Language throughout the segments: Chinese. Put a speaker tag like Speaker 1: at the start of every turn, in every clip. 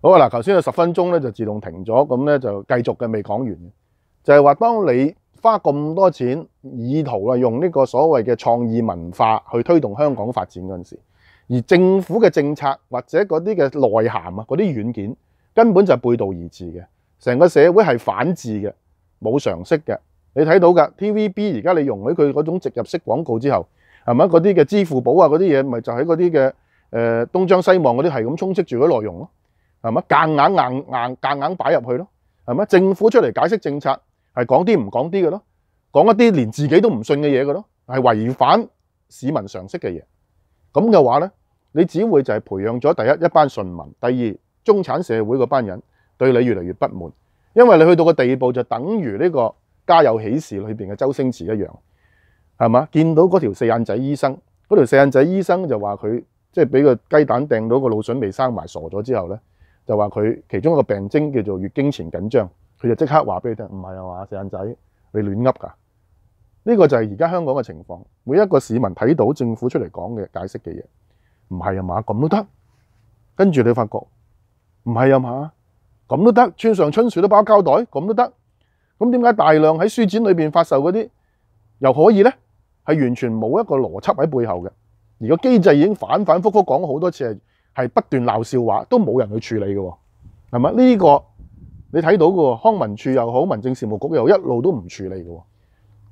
Speaker 1: 好啦頭先有十分鐘咧就自動停咗，咁咧就繼續嘅未講完，就係話當你花咁多錢，意圖啊用呢個所謂嘅創意文化去推動香港發展嗰陣時，而政府嘅政策或者嗰啲嘅內涵啊，嗰啲軟件根本就背道而馳嘅，成個社會係反智嘅，冇常識嘅。你睇到噶 T V B 而家你用喺佢嗰種植入式廣告之後，係咪嗰啲嘅支付寶啊嗰啲嘢咪就喺嗰啲嘅誒東張西望嗰啲係咁充斥住嗰內容咯？系嘛？硬硬硬硬硬硬擺入去咯，系嘛？政府出嚟解釋政策，係講啲唔講啲嘅咯，講一啲連自己都唔信嘅嘢嘅咯，係違反市民常識嘅嘢。咁嘅話咧，你只會就係培養咗第一一班順民，第二中產社會嗰班人對你越嚟越不滿，因為你去到個地步就等於呢個《家有喜事》裏面嘅周星馳一樣，係嘛？見到嗰條四眼仔醫生，嗰條四眼仔醫生就話佢即係俾個雞蛋掟到個腦筍未生埋傻咗之後咧。就話佢其中一個病徵叫做月經前緊張，佢就即刻話俾你聽，唔係啊嘛，細眼仔你亂噏㗎。呢個就係而家香港嘅情況。每一個市民睇到政府出嚟講嘅解釋嘅嘢，唔係啊嘛，咁都得。跟住你發覺唔係啊嘛，咁都得。穿上春水都包膠袋，咁都得。咁點解大量喺書展裏面發售嗰啲又可以咧？係完全冇一個邏輯喺背後嘅。而個機制已經反反覆覆講好多次係。系不斷鬧笑話，都冇人去處理嘅，係咪呢個你睇到嘅？康文處又好，民政事務局又一路都唔處理嘅。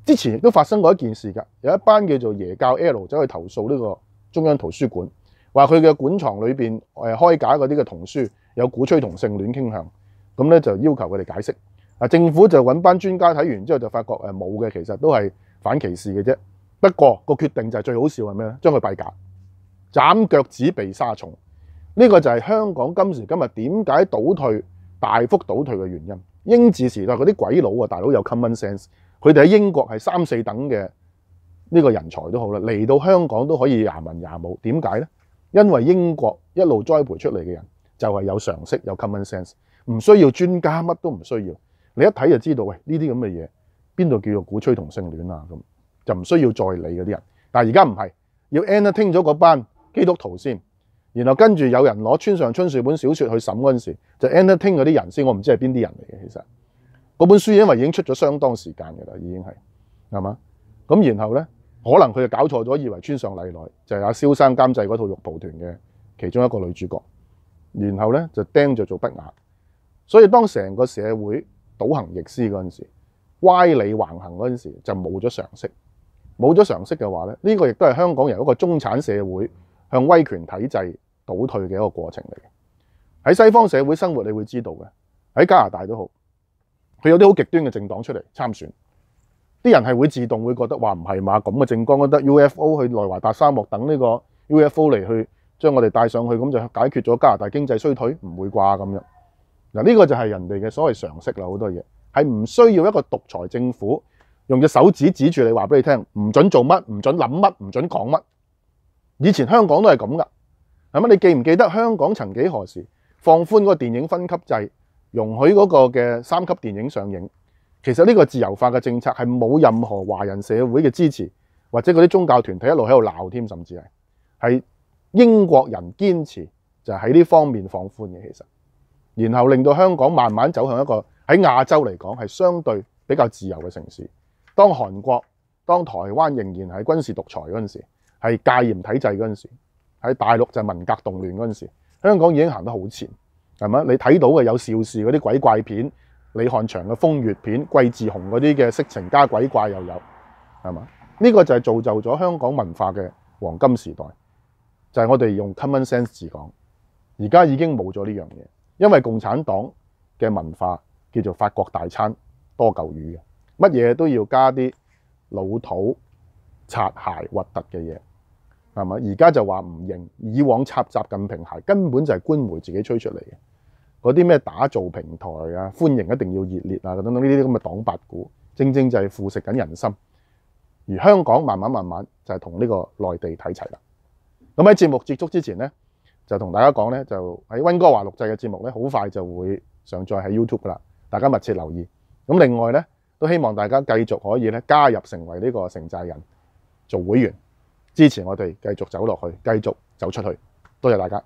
Speaker 1: 之前都發生過一件事㗎，有一班叫做耶教 L 走去投訴呢個中央圖書館，話佢嘅館藏裏面開架嗰啲嘅童書有鼓吹同性戀傾向，咁咧就要求佢哋解釋。啊，政府就揾班專家睇完之後就發覺冇嘅，其實都係反歧視嘅啫。不過個決定就係最好笑係咩咧？將佢閉架，斬腳趾被沙蟲。呢個就係香港今時今日點解倒退大幅倒退嘅原因。英治時代嗰啲鬼佬啊，大佬有 common sense，佢哋喺英國係三四等嘅呢個人才都好啦，嚟到香港都可以廿文廿武。點解呢？因為英國一路栽培出嚟嘅人就係有常識有 common sense，唔需要專家乜都唔需要，你一睇就知道。喂，呢啲咁嘅嘢邊度叫做鼓吹同性戀啊？咁就唔需要再理嗰啲人。但而家唔係，要 end 咧，聽咗嗰班基督徒先。然後跟住有人攞《村上春樹》本小說去審嗰陣時，就 entertain 嗰啲人先，我唔知係邊啲人嚟嘅。其實嗰本書因為已經出咗相當時間嘅啦，已經係係嘛。咁然後咧，可能佢就搞錯咗，以為村上麗奈就係阿蕭生監製嗰套《玉蒲團》嘅其中一個女主角。然後咧就釘咗做不雅。所以當成個社會倒行逆施嗰陣時，歪理橫行嗰陣時，就冇咗常識。冇咗常識嘅話咧，呢個亦都係香港人一個中產社會向威權體制。倒退嘅一个过程嚟嘅喺西方社会生活，你会知道嘅喺加拿大都好，佢有啲好极端嘅政党出嚟参选，啲人系会自动会觉得话唔系嘛咁嘅政纲都得 UFO 去内华达沙漠等呢个 UFO 嚟去将我哋带上去，咁就解决咗加拿大经济衰退唔会啩咁样嗱。呢个就系人哋嘅所谓常识啦。好多嘢系唔需要一个独裁政府用只手指指住你，话俾你听唔准做乜，唔准谂乜，唔准讲乜。以前香港都系咁噶。咁你記唔記得香港曾幾何時放寬個電影分級制，容許嗰個嘅三級電影上映？其實呢個自由化嘅政策係冇任何華人社會嘅支持，或者嗰啲宗教團體一路喺度鬧添，甚至係係英國人堅持就喺呢方面放寬嘅。其實，然後令到香港慢慢走向一個喺亞洲嚟講係相對比較自由嘅城市。當韓國、當台灣仍然喺軍事獨裁嗰陣時，係戒嚴體制嗰陣時。喺大陸就係文革動亂嗰陣時，香港已經行得好前，係嘛？你睇到嘅有邵氏嗰啲鬼怪片，李漢祥嘅風月片，桂志雄嗰啲嘅色情加鬼怪又有，係嘛？呢個就係造就咗香港文化嘅黃金時代，就係我哋用 common sense 字講，而家已經冇咗呢樣嘢，因為共產黨嘅文化叫做法國大餐，多嚿魚嘅，乜嘢都要加啲老土、擦鞋、核突嘅嘢。係嘛？而家就話唔認，以往插習近平鞋根本就係官媒自己吹出嚟嘅。嗰啲咩打造平台啊，歡迎一定要熱烈啊，等等呢啲咁嘅黨八股，正正就係腐蝕緊人心。而香港慢慢慢慢就係同呢個內地睇齊啦。咁喺節目結束之前呢，就同大家講呢，就喺温哥華錄製嘅節目呢，好快就會上載喺 YouTube 噶啦，大家密切留意。咁另外呢，都希望大家繼續可以呢加入成為呢個城寨人做會員。支持我哋继续走落去，继续走出去。多谢大家。